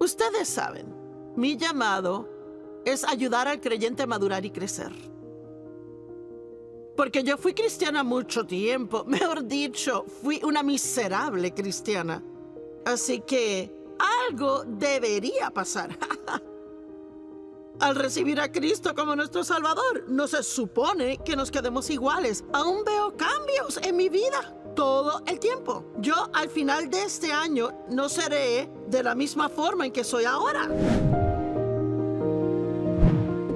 Ustedes saben, mi llamado es ayudar al creyente a madurar y crecer. Porque yo fui cristiana mucho tiempo, mejor dicho, fui una miserable cristiana. Así que algo debería pasar. Al recibir a Cristo como nuestro Salvador, no se supone que nos quedemos iguales. Aún veo cambios en mi vida todo el tiempo. Yo al final de este año no seré de la misma forma en que soy ahora.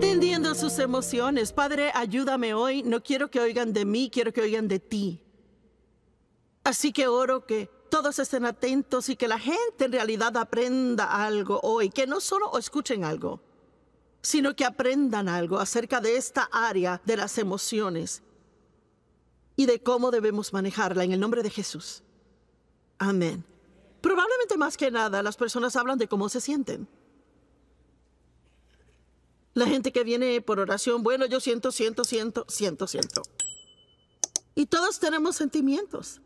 Entendiendo sus emociones, Padre, ayúdame hoy. No quiero que oigan de mí, quiero que oigan de ti. Así que oro que todos estén atentos y que la gente en realidad aprenda algo hoy, que no solo escuchen algo, sino que aprendan algo acerca de esta área de las emociones y de cómo debemos manejarla en el nombre de Jesús. Amén. Probablemente más que nada las personas hablan de cómo se sienten. La gente que viene por oración, bueno, yo siento, siento, siento, siento, siento. Y todos tenemos sentimientos.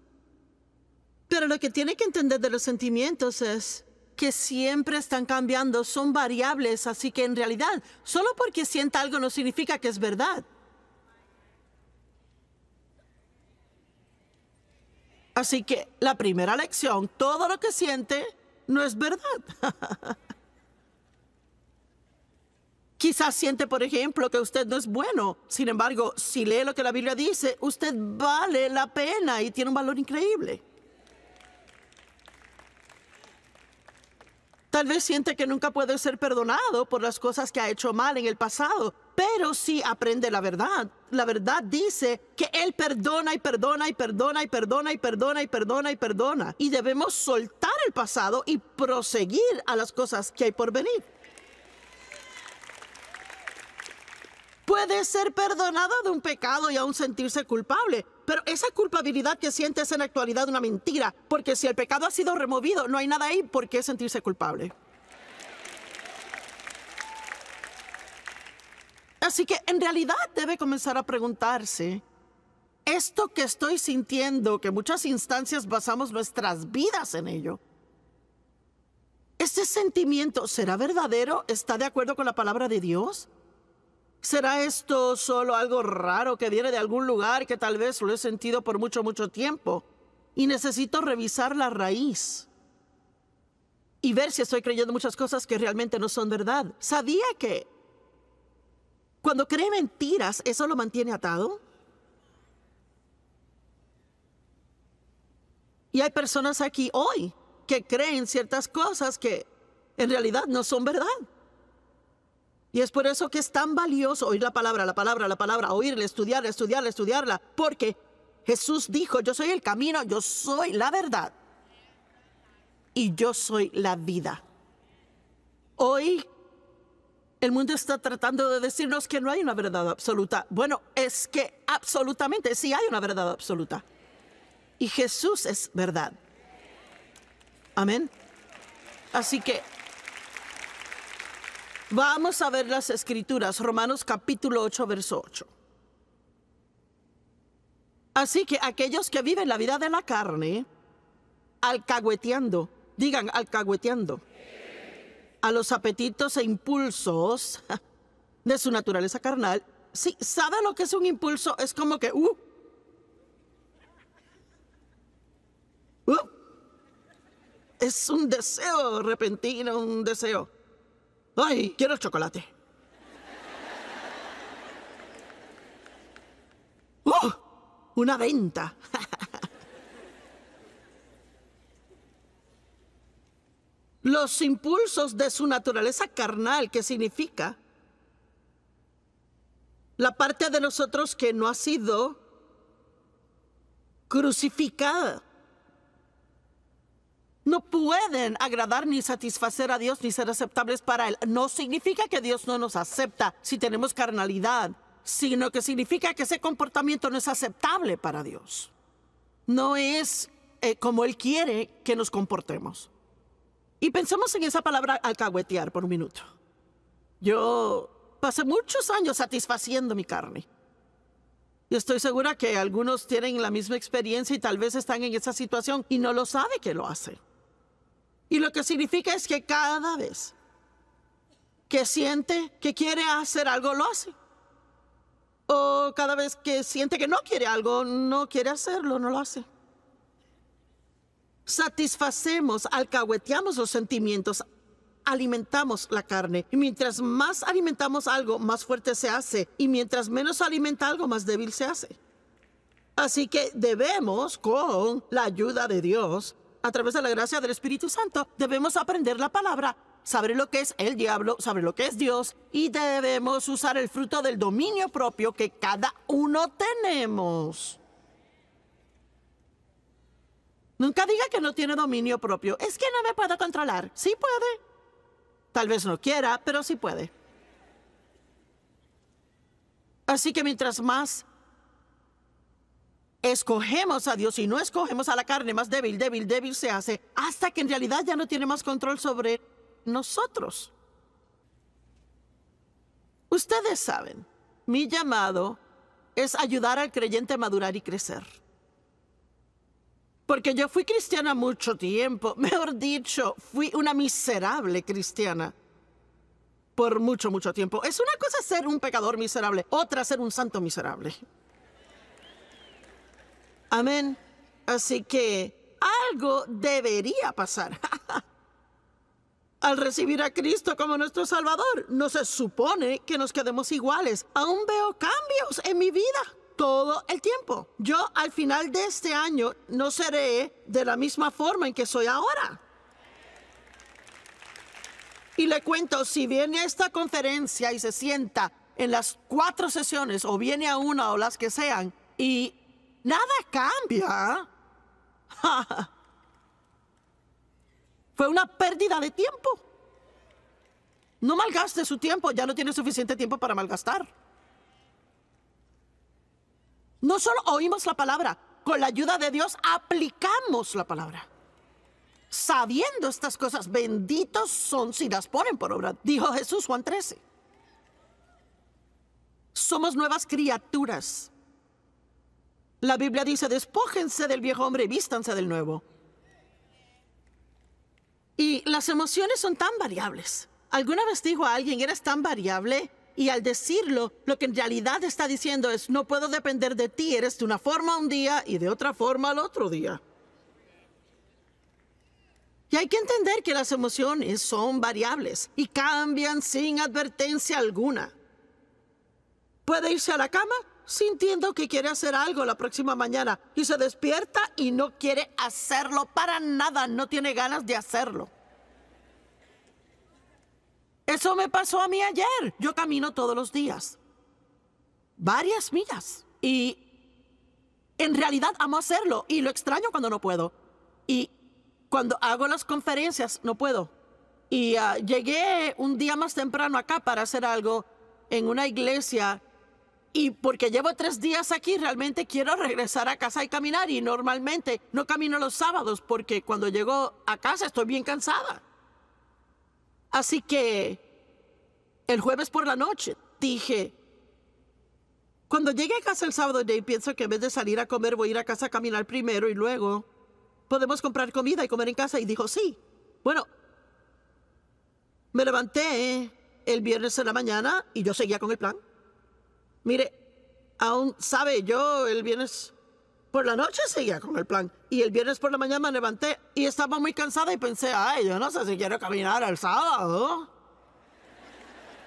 Pero lo que tiene que entender de los sentimientos es que siempre están cambiando, son variables, así que en realidad, solo porque sienta algo no significa que es verdad. Así que la primera lección, todo lo que siente no es verdad. Quizás siente, por ejemplo, que usted no es bueno. Sin embargo, si lee lo que la Biblia dice, usted vale la pena y tiene un valor increíble. Tal vez siente que nunca puede ser perdonado por las cosas que ha hecho mal en el pasado, pero si sí aprende la verdad. La verdad dice que Él perdona y perdona y perdona y perdona y perdona y perdona y perdona. Y debemos soltar el pasado y proseguir a las cosas que hay por venir. Puede ser perdonado de un pecado y aún sentirse culpable, pero esa culpabilidad que sientes en la actualidad una mentira, porque si el pecado ha sido removido, no hay nada ahí por qué sentirse culpable. Así que en realidad debe comenzar a preguntarse, esto que estoy sintiendo, que muchas instancias basamos nuestras vidas en ello, ¿este sentimiento será verdadero? ¿Está de acuerdo con la palabra de Dios? ¿Será esto solo algo raro que viene de algún lugar que tal vez lo he sentido por mucho, mucho tiempo? Y necesito revisar la raíz y ver si estoy creyendo muchas cosas que realmente no son verdad. Sabía que cuando cree mentiras, ¿eso lo mantiene atado? Y hay personas aquí hoy que creen ciertas cosas que en realidad no son verdad. Y es por eso que es tan valioso oír la palabra, la palabra, la palabra, oírla, estudiarla, estudiarla, estudiarla. Porque Jesús dijo, yo soy el camino, yo soy la verdad y yo soy la vida. Hoy el mundo está tratando de decirnos que no hay una verdad absoluta. Bueno, es que absolutamente sí hay una verdad absoluta. Y Jesús es verdad. Amén. Así que vamos a ver las escrituras, Romanos capítulo 8, verso 8. Así que aquellos que viven la vida de la carne, alcahueteando, digan alcahueteando a los apetitos e impulsos de su naturaleza carnal. Sí, ¿sabe lo que es un impulso? Es como que, uh, uh. es un deseo repentino, un deseo. ¡Ay, quiero chocolate! Uh, Una venta. los impulsos de su naturaleza carnal, que significa la parte de nosotros que no ha sido crucificada. No pueden agradar ni satisfacer a Dios ni ser aceptables para Él. No significa que Dios no nos acepta si tenemos carnalidad, sino que significa que ese comportamiento no es aceptable para Dios. No es eh, como Él quiere que nos comportemos. Y pensemos en esa palabra alcahuetear por un minuto. Yo pasé muchos años satisfaciendo mi carne. Y estoy segura que algunos tienen la misma experiencia y tal vez están en esa situación y no lo sabe que lo hace. Y lo que significa es que cada vez que siente que quiere hacer algo, lo hace. O cada vez que siente que no quiere algo, no quiere hacerlo, no lo hace satisfacemos, alcahueteamos los sentimientos, alimentamos la carne. Y mientras más alimentamos algo, más fuerte se hace. Y mientras menos alimenta algo, más débil se hace. Así que debemos, con la ayuda de Dios, a través de la gracia del Espíritu Santo, debemos aprender la palabra, saber lo que es el diablo, saber lo que es Dios, y debemos usar el fruto del dominio propio que cada uno tenemos. Nunca diga que no tiene dominio propio. Es que no me puedo controlar. Sí puede. Tal vez no quiera, pero sí puede. Así que mientras más escogemos a Dios y no escogemos a la carne, más débil, débil, débil se hace, hasta que en realidad ya no tiene más control sobre nosotros. Ustedes saben, mi llamado es ayudar al creyente a madurar y crecer. Porque yo fui cristiana mucho tiempo. Mejor dicho, fui una miserable cristiana. Por mucho, mucho tiempo. Es una cosa ser un pecador miserable, otra ser un santo miserable. Amén. Así que algo debería pasar. Al recibir a Cristo como nuestro Salvador, no se supone que nos quedemos iguales. Aún veo cambios en mi vida todo el tiempo. Yo al final de este año no seré de la misma forma en que soy ahora. Y le cuento, si viene a esta conferencia y se sienta en las cuatro sesiones o viene a una o las que sean y nada cambia, fue una pérdida de tiempo. No malgaste su tiempo, ya no tiene suficiente tiempo para malgastar. No solo oímos la palabra, con la ayuda de Dios aplicamos la palabra. Sabiendo estas cosas, benditos son si las ponen por obra, dijo Jesús Juan 13. Somos nuevas criaturas. La Biblia dice, despójense del viejo hombre y vístanse del nuevo. Y las emociones son tan variables. ¿Alguna vez dijo a alguien, eres tan variable y al decirlo, lo que en realidad está diciendo es, no puedo depender de ti, eres de una forma un día y de otra forma al otro día. Y hay que entender que las emociones son variables y cambian sin advertencia alguna. Puede irse a la cama sintiendo que quiere hacer algo la próxima mañana y se despierta y no quiere hacerlo para nada, no tiene ganas de hacerlo. Eso me pasó a mí ayer. Yo camino todos los días. Varias millas. Y en realidad amo hacerlo y lo extraño cuando no puedo. Y cuando hago las conferencias no puedo. Y ah, llegué un día más temprano acá para hacer algo en una iglesia. Y porque llevo tres días aquí, realmente quiero regresar a casa y caminar. Y normalmente no camino los sábados porque cuando llego a casa estoy bien cansada. Así que el jueves por la noche dije, cuando llegue a casa el sábado, Dave, pienso que en vez de salir a comer voy a ir a casa a caminar primero y luego podemos comprar comida y comer en casa. Y dijo, sí. Bueno, me levanté el viernes en la mañana y yo seguía con el plan. Mire, aún sabe yo el viernes por la noche seguía con el plan y el viernes por la mañana me levanté y estaba muy cansada y pensé, ay, yo no sé si quiero caminar el sábado.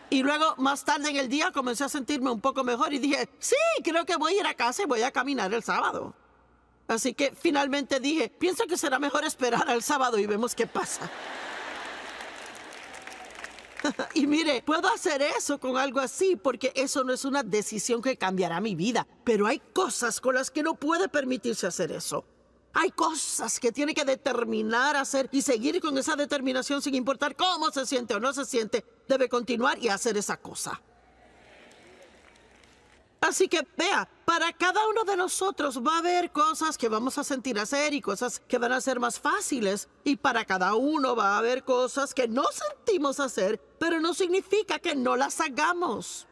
Y luego, más tarde en el día, comencé a sentirme un poco mejor y dije, sí, creo que voy a ir a casa y voy a caminar el sábado. Así que finalmente dije, pienso que será mejor esperar al sábado y vemos qué pasa. y mire, puedo hacer eso con algo así porque eso no es una decisión que cambiará mi vida. Pero hay cosas con las que no puede permitirse hacer eso. Hay cosas que tiene que determinar hacer y seguir con esa determinación sin importar cómo se siente o no se siente. Debe continuar y hacer esa cosa. Así que vea, para cada uno de nosotros va a haber cosas que vamos a sentir hacer y cosas que van a ser más fáciles. Y para cada uno va a haber cosas que no sentimos hacer, pero no significa que no las hagamos.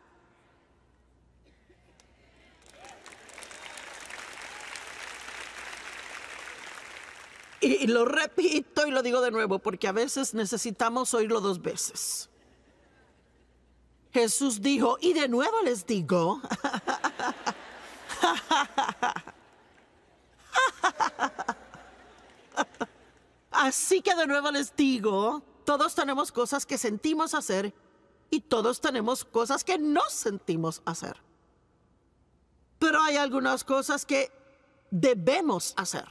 Y lo repito y lo digo de nuevo, porque a veces necesitamos oírlo dos veces. Jesús dijo, y de nuevo les digo. Así que de nuevo les digo, todos tenemos cosas que sentimos hacer y todos tenemos cosas que no sentimos hacer. Pero hay algunas cosas que debemos hacer,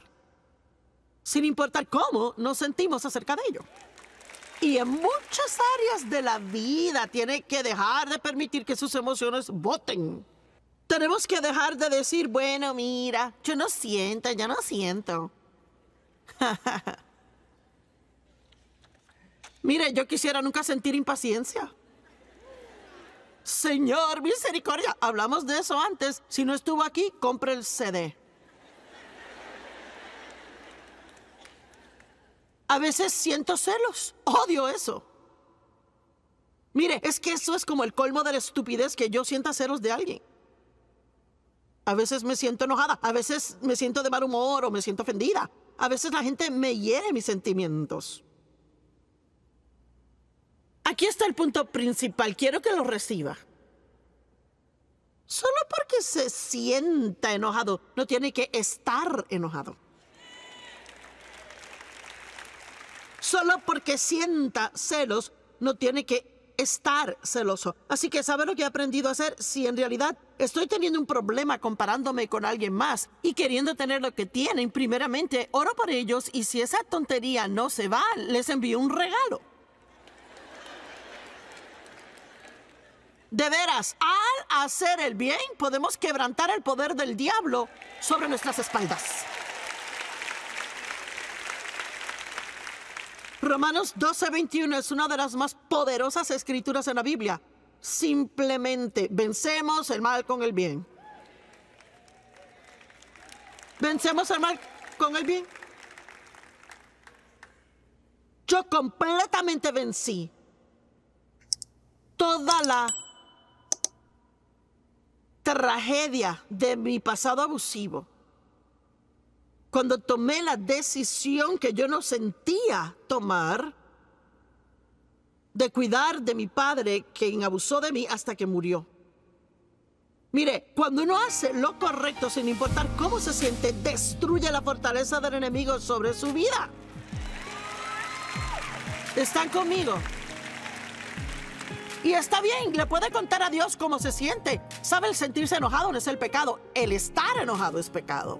sin importar cómo nos sentimos acerca de ello. Y en muchas áreas de la vida tiene que dejar de permitir que sus emociones voten. Tenemos que dejar de decir, bueno, mira, yo no siento, ya no siento. Mire, yo quisiera nunca sentir impaciencia. Señor, misericordia, hablamos de eso antes. Si no estuvo aquí, compre el CD. A veces siento celos. Odio eso. Mire, es que eso es como el colmo de la estupidez que yo sienta celos de alguien. A veces me siento enojada, a veces me siento de mal humor o me siento ofendida. A veces la gente me hiere mis sentimientos. Aquí está el punto principal. Quiero que lo reciba. Solo porque se sienta enojado, no tiene que estar enojado. Solo porque sienta celos no tiene que estar celoso. Así que ¿sabe lo que he aprendido a hacer si en realidad estoy teniendo un problema comparándome con alguien más y queriendo tener lo que tienen, primeramente oro por ellos y si esa tontería no se va, les envío un regalo. De veras, al hacer el bien podemos quebrantar el poder del diablo sobre nuestras espaldas. Romanos 12:21 es una de las más poderosas escrituras en la Biblia. Simplemente vencemos el mal con el bien. Vencemos el mal con el bien. Yo completamente vencí toda la tragedia de mi pasado abusivo cuando tomé la decisión que yo no sentía tomar de cuidar de mi padre, quien abusó de mí hasta que murió. Mire, cuando uno hace lo correcto sin importar cómo se siente, destruye la fortaleza del enemigo sobre su vida. ¿Están conmigo? Y está bien, le puede contar a Dios cómo se siente. Sabe, el sentirse enojado no es el pecado, el estar enojado es pecado.